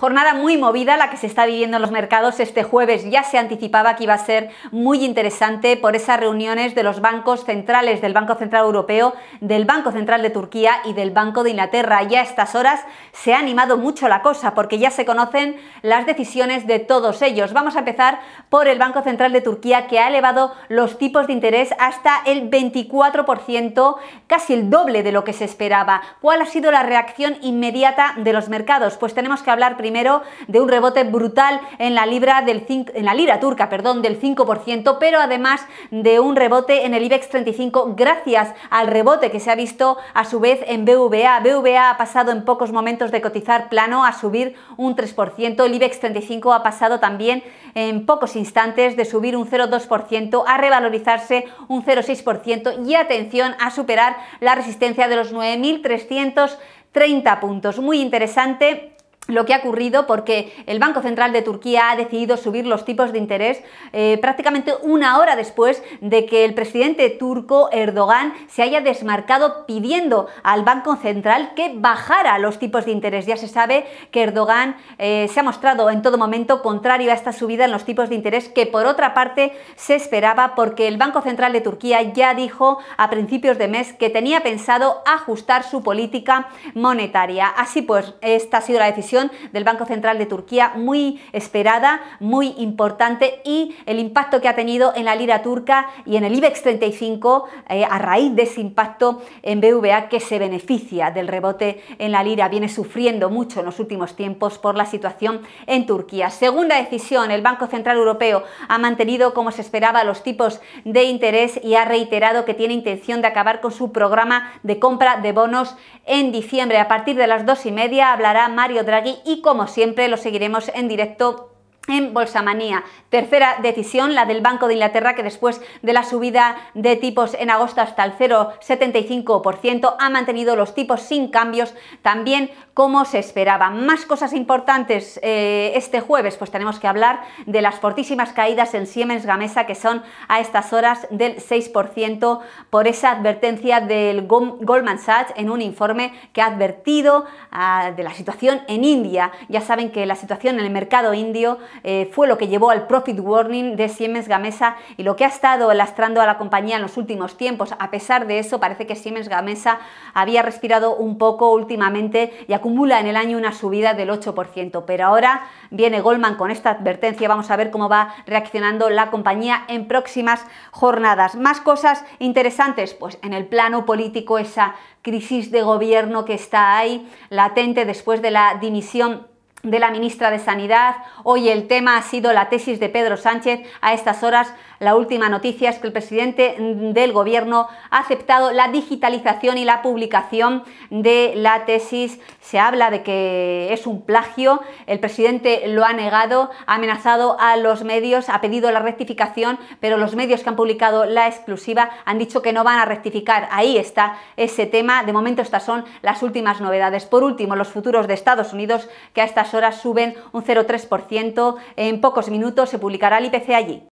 Jornada muy movida la que se está viviendo en los mercados este jueves. Ya se anticipaba que iba a ser muy interesante por esas reuniones de los bancos centrales, del Banco Central Europeo, del Banco Central de Turquía y del Banco de Inglaterra. Ya a estas horas se ha animado mucho la cosa porque ya se conocen las decisiones de todos ellos. Vamos a empezar por el Banco Central de Turquía que ha elevado los tipos de interés hasta el 24%, casi el doble de lo que se esperaba. ¿Cuál ha sido la reacción inmediata de los mercados? Pues tenemos que hablar primero primero de un rebote brutal en la, libra del en la lira turca perdón, del 5%, pero además de un rebote en el IBEX 35 gracias al rebote que se ha visto a su vez en BVA. BVA ha pasado en pocos momentos de cotizar plano a subir un 3%, el IBEX 35 ha pasado también en pocos instantes de subir un 0,2% a revalorizarse un 0,6% y atención a superar la resistencia de los 9.330 puntos. Muy interesante lo que ha ocurrido porque el Banco Central de Turquía ha decidido subir los tipos de interés eh, prácticamente una hora después de que el presidente turco Erdogan se haya desmarcado pidiendo al Banco Central que bajara los tipos de interés. Ya se sabe que Erdogan eh, se ha mostrado en todo momento contrario a esta subida en los tipos de interés que por otra parte se esperaba porque el Banco Central de Turquía ya dijo a principios de mes que tenía pensado ajustar su política monetaria. Así pues, esta ha sido la decisión del Banco Central de Turquía muy esperada, muy importante y el impacto que ha tenido en la lira turca y en el IBEX 35 eh, a raíz de ese impacto en BVA que se beneficia del rebote en la lira, viene sufriendo mucho en los últimos tiempos por la situación en Turquía. Segunda decisión, el Banco Central Europeo ha mantenido como se esperaba los tipos de interés y ha reiterado que tiene intención de acabar con su programa de compra de bonos en diciembre. A partir de las dos y media hablará Mario Draghi y como siempre lo seguiremos en directo en Bolsa Manía, Tercera decisión, la del Banco de Inglaterra, que después de la subida de tipos en agosto hasta el 0,75%, ha mantenido los tipos sin cambios, también como se esperaba. Más cosas importantes eh, este jueves, pues tenemos que hablar de las fortísimas caídas en Siemens Gamesa, que son a estas horas del 6% por esa advertencia del Goldman Sachs en un informe que ha advertido ah, de la situación en India. Ya saben que la situación en el mercado indio eh, fue lo que llevó al profit warning de Siemens Gamesa y lo que ha estado lastrando a la compañía en los últimos tiempos. A pesar de eso, parece que Siemens Gamesa había respirado un poco últimamente y acumula en el año una subida del 8%. Pero ahora viene Goldman con esta advertencia. Vamos a ver cómo va reaccionando la compañía en próximas jornadas. Más cosas interesantes, pues en el plano político esa crisis de gobierno que está ahí latente después de la dimisión de la ministra de Sanidad. Hoy el tema ha sido la tesis de Pedro Sánchez. A estas horas, la última noticia es que el presidente del Gobierno ha aceptado la digitalización y la publicación de la tesis. Se habla de que es un plagio. El presidente lo ha negado, ha amenazado a los medios, ha pedido la rectificación, pero los medios que han publicado la exclusiva han dicho que no van a rectificar. Ahí está ese tema. De momento estas son las últimas novedades. Por último, los futuros de Estados Unidos que a estas horas suben un 0,3%. En pocos minutos se publicará el IPC allí.